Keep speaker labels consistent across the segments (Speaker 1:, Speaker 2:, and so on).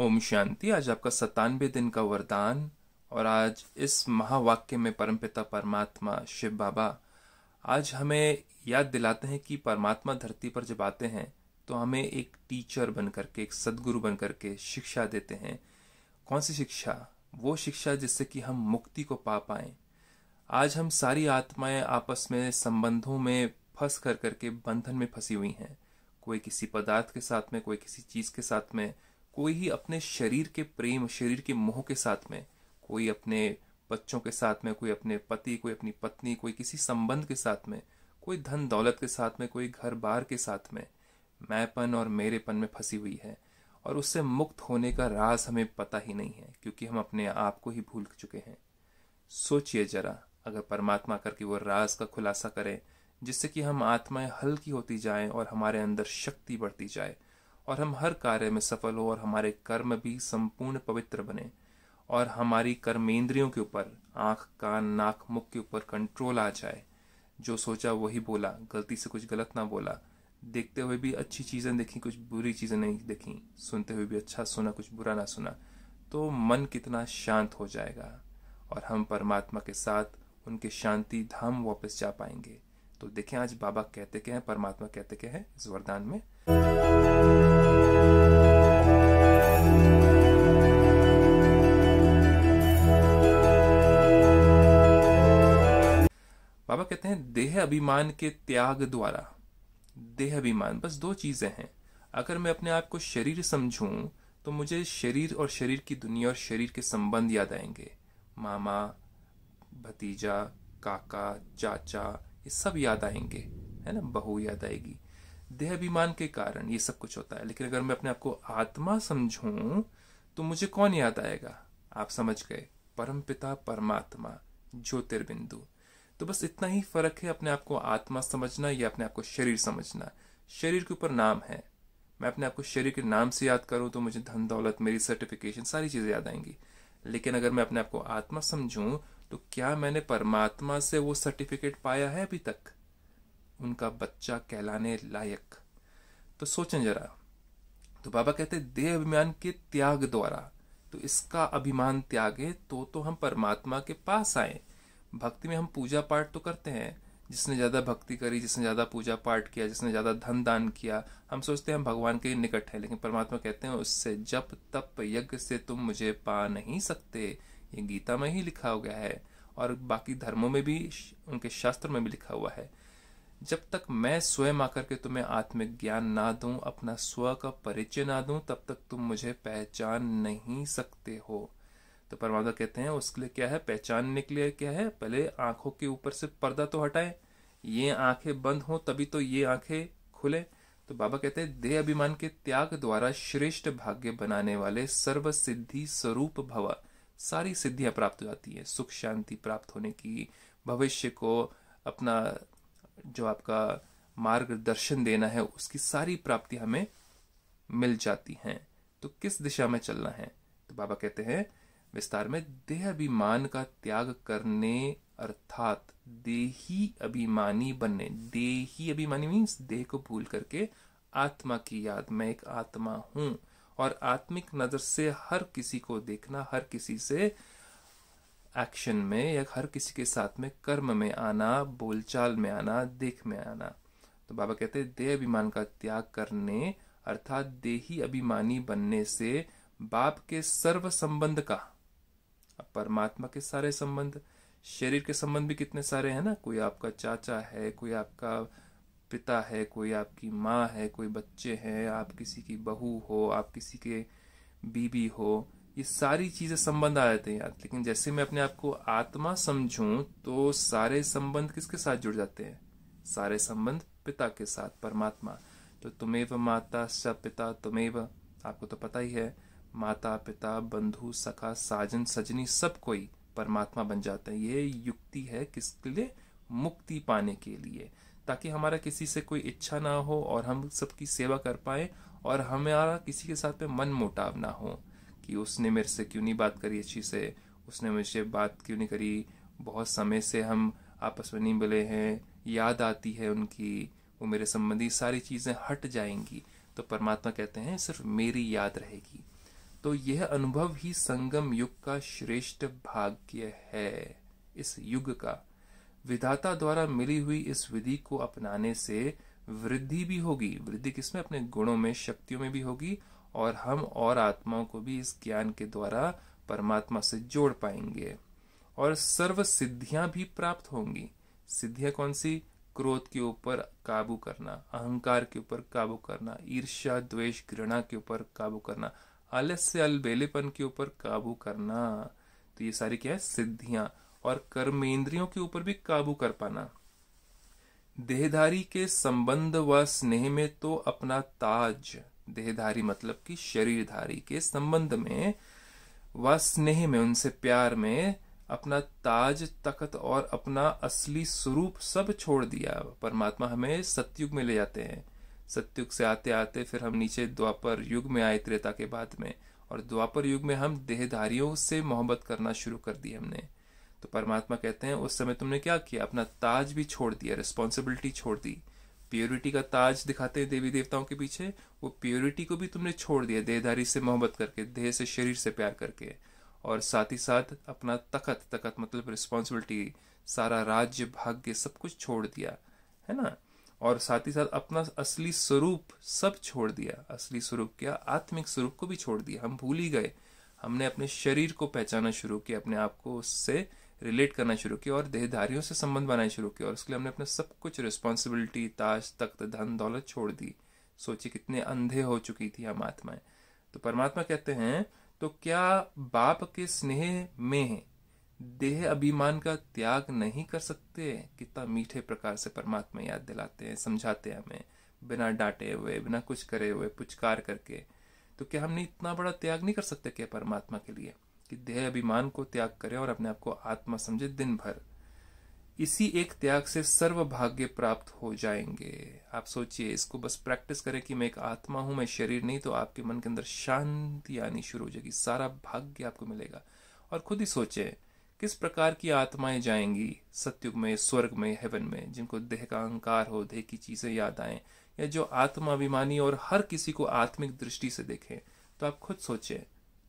Speaker 1: ओम शांति आज आपका सतानवे दिन का वरदान और आज इस महावाक्य में परमपिता परमात्मा शिव बाबा आज हमें याद दिलाते हैं कि परमात्मा धरती पर जब आते हैं तो हमें एक टीचर बन करके एक सदगुरु बन करके शिक्षा देते हैं कौन सी शिक्षा वो शिक्षा जिससे कि हम मुक्ति को पा पाए आज हम सारी आत्माएं आपस में संबंधों में फंस कर करके बंधन में फंसी हुई हैं कोई किसी पदार्थ के साथ में कोई किसी चीज़ के साथ में कोई अपने शरीर के प्रेम शरीर के मोह के साथ में कोई अपने बच्चों के साथ में कोई अपने पति कोई अपनी पत्नी कोई किसी संबंध के साथ में कोई धन दौलत के साथ में कोई घर बार के साथ में मैंपन और मेरेपन में फंसी हुई है और उससे मुक्त होने का राज हमें पता ही नहीं है क्योंकि हम अपने आप को ही भूल चुके हैं सोचिए जरा अगर परमात्मा करके वो राज का खुलासा करें जिससे कि हम आत्माएं हल्की होती जाएं और हमारे अंदर शक्ति बढ़ती जाए और हम हर कार्य में सफल हो और हमारे कर्म भी संपूर्ण पवित्र बने और हमारी कर्मेंद्रियों के ऊपर आंख कान नाक मुख के ऊपर कंट्रोल आ जाए जो सोचा वही बोला गलती से कुछ गलत ना बोला देखते हुए भी अच्छी चीज़ें देखी कुछ बुरी चीज़ें नहीं देखी सुनते हुए भी अच्छा सुना कुछ बुरा ना सुना तो मन कितना शांत हो जाएगा और हम परमात्मा के साथ उनके शांति धाम वापस जा पाएंगे तो देखें आज बाबा कहते क्या हैं परमात्मा कहते क्या है इस वरदान में बाबा कहते हैं देह अभिमान के त्याग द्वारा देह अभिमान बस दो चीजें हैं अगर मैं अपने आप को शरीर समझूं तो मुझे शरीर और शरीर की दुनिया और शरीर के संबंध याद आएंगे मामा भतीजा काका चाचा ये सब याद आएंगे है ना बहू याद आएगी देहाभिमान के कारण ये सब कुछ होता है लेकिन अगर मैं अपने आप को आत्मा समझूं तो मुझे कौन याद आएगा आप समझ गए परम पिता परमात्मा ज्योतिर्बिंदु तो बस इतना ही फर्क है अपने आप को आत्मा समझना या अपने आप को शरीर समझना शरीर के ऊपर नाम है मैं अपने आप को शरीर के नाम से याद करूं तो मुझे धन दौलत मेरी सर्टिफिकेशन सारी चीजें याद आएंगी लेकिन अगर मैं अपने आप को आत्मा समझूं तो क्या मैंने परमात्मा से वो सर्टिफिकेट पाया है अभी तक उनका बच्चा कहलाने लायक तो सोचें जरा तो बाबा कहते देह अभिमान के त्याग द्वारा तो इसका अभिमान त्यागे तो तो हम परमात्मा के पास आए भक्ति में हम पूजा पाठ तो करते हैं जिसने ज़्यादा भक्ति करी जिसने ज़्यादा पूजा पाठ किया जिसने ज़्यादा धन दान किया हम सोचते हैं हम भगवान के निकट है लेकिन परमात्मा कहते हैं उससे जप तप यज्ञ से तुम मुझे पा नहीं सकते ये गीता में ही लिखा हो गया है और बाकी धर्मों में भी उनके शास्त्र में भी लिखा हुआ है जब तक मैं स्वयं आकर के तुम्हें ज्ञान ना दूं अपना स्व का परिचय ना दूं तब तक तुम मुझे पहचान नहीं सकते हो तो परमात्मा कहते हैं उसके लिए क्या है पहचानने के लिए क्या है पहले आंखों के ऊपर से पर्दा तो हटाए ये आंखें बंद हो तभी तो ये आंखें खुले तो बाबा कहते हैं देह अभिमान के त्याग द्वारा श्रेष्ठ भाग्य बनाने वाले सर्व सिद्धि स्वरूप भवा सारी सिद्धियां प्राप्त हो जाती है सुख शांति प्राप्त होने की भविष्य को अपना जो आपका मार्गदर्शन देना है उसकी सारी प्राप्ति हमें मिल जाती हैं तो किस दिशा में चलना है तो बाबा कहते हैं विस्तार में देह अभिमान का त्याग करने अर्थात देही अभिमानी बनने देही अभिमानी मीन्स देह को भूल करके आत्मा की याद मैं एक आत्मा हूं और आत्मिक नजर से हर किसी को देखना हर किसी से एक्शन में या हर किसी के साथ में कर्म में आना बोलचाल में आना देख में आना तो बाबा कहते हैं देह अभिमान का त्याग करने अर्थात देही अभिमानी बनने से बाप के सर्व संबंध का परमात्मा के सारे संबंध शरीर के संबंध भी कितने सारे हैं ना कोई आपका चाचा है कोई आपका पिता है कोई आपकी माँ है कोई बच्चे हैं आप किसी की बहू हो आप किसी के बीबी हो ये सारी चीजें संबंध आ जाते हैं यार लेकिन जैसे मैं अपने आप को आत्मा समझूं तो सारे संबंध किसके साथ जुड़ जाते हैं सारे संबंध पिता के साथ परमात्मा तो तुम्हें माता स पिता तुम्हें आपको तो पता ही है माता पिता बंधु सखा साजन सजनी सब कोई परमात्मा बन जाते हैं ये युक्ति है किसके लिए मुक्ति पाने के लिए ताकि हमारा किसी से कोई इच्छा ना हो और हम सबकी सेवा कर पाए और हमारा किसी के साथ पे मन मोटाव ना हो कि उसने मेरे से क्यों नहीं बात करी अच्छी से उसने मुझसे बात क्यों नहीं करी बहुत समय से हम आपस में नहीं मिले हैं याद आती है उनकी वो मेरे संबंधी सारी चीज़ें हट जाएंगी तो परमात्मा कहते हैं सिर्फ मेरी याद रहेगी तो यह अनुभव ही संगम युग का श्रेष्ठ भाग्य है इस युग का विधाता द्वारा मिली हुई इस विधि को अपनाने से वृद्धि भी होगी वृद्धि किसमें अपने गुणों में शक्तियों में भी होगी और हम और आत्माओं को भी इस ज्ञान के द्वारा परमात्मा से जोड़ पाएंगे और सर्व सिद्धियां भी प्राप्त होंगी सिद्धियां कौन सी क्रोध के ऊपर काबू करना अहंकार के ऊपर काबू करना ईर्ष्या द्वेष घृणा के ऊपर काबू करना आलस्य अलबेलेपन के ऊपर काबू करना तो ये सारी क्या है सिद्धियां और कर्मेंद्रियों के ऊपर भी काबू कर पाना देहधारी के संबंध व स्नेह में तो अपना ताज देहधारी मतलब कि शरीरधारी के संबंध में व स्नेह में उनसे प्यार में अपना ताज तखत और अपना असली स्वरूप सब छोड़ दिया परमात्मा हमें सत्युग में ले जाते हैं सत्युग से आते आते फिर हम नीचे द्वापर युग में आए त्रेता के बाद में और द्वापर युग में हम देहधारियों से मोहब्बत करना शुरू कर दी हमने तो परमात्मा कहते हैं उस समय तुमने क्या किया अपना ताज भी छोड़ दिया रिस्पॉन्सिबिलिटी छोड़ दी प्योरिटी का ताज दिखाते हैं देवी देवताओं के पीछे वो प्योरिटी को भी तुमने छोड़ दिया देहधारी से मोहब्बत करके देह से शरीर से प्यार करके और साथ ही साथ अपना तखत तखत मतलब रिस्पॉन्सिबिलिटी सारा राज्य भाग्य सब कुछ छोड़ दिया है ना और साथ ही साथ अपना असली स्वरूप सब छोड़ दिया असली स्वरूप क्या आत्मिक स्वरूप को भी छोड़ दिया हम भूल ही गए हमने अपने शरीर को पहचाना शुरू किया अपने आप को उससे रिलेट करना शुरू किया और देहधारियों से संबंध बनाना शुरू किया और उसके लिए हमने अपना सब कुछ रिस्पॉन्सिबिलिटी ताज तख्त धन दौलत छोड़ दी सोचिए कितने अंधे हो चुकी थी हम आत्माएं तो परमात्मा कहते हैं तो क्या बाप के स्नेह में देह अभिमान का त्याग नहीं कर सकते कितना मीठे प्रकार से परमात्मा याद दिलाते हैं समझाते हैं हमें बिना डांटे हुए बिना कुछ करे हुए पुचकार करके तो क्या हमने इतना बड़ा त्याग नहीं कर सकते क्या परमात्मा के लिए कि देह अभिमान को त्याग करें और अपने आप को आत्मा समझे दिन भर इसी एक त्याग से सर्व भाग्य प्राप्त हो जाएंगे आप सोचिए इसको बस प्रैक्टिस करें कि मैं एक आत्मा हूं मैं शरीर नहीं तो आपके मन के अंदर शांति आनी शुरू हो जाएगी सारा भाग्य आपको मिलेगा और खुद ही सोचे किस प्रकार की आत्माएं जाएंगी सत्युग में स्वर्ग में हेवन में जिनको देह का अहंकार हो देह की चीजें याद आए या जो आत्माभिमानी और हर किसी को आत्मिक दृष्टि से देखें तो आप खुद सोचें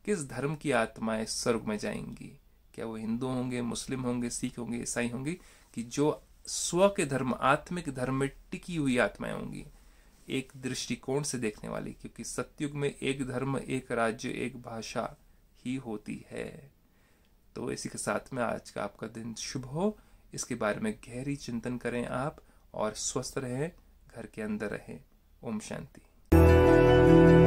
Speaker 1: किस धर्म की आत्माएं स्वर्ग में जाएंगी क्या वो हिंदू होंगे मुस्लिम होंगे सिख होंगे ईसाई होंगे कि जो स्व के धर्म आत्मिक धर्म में टिकी हुई आत्माएं होंगी एक दृष्टिकोण से देखने वाली क्योंकि सत्युग में एक धर्म एक राज्य एक भाषा ही होती है तो इसी के साथ में आज का आपका दिन शुभ हो इसके बारे में गहरी चिंतन करें आप और स्वस्थ रहें घर के अंदर रहें ओम शांति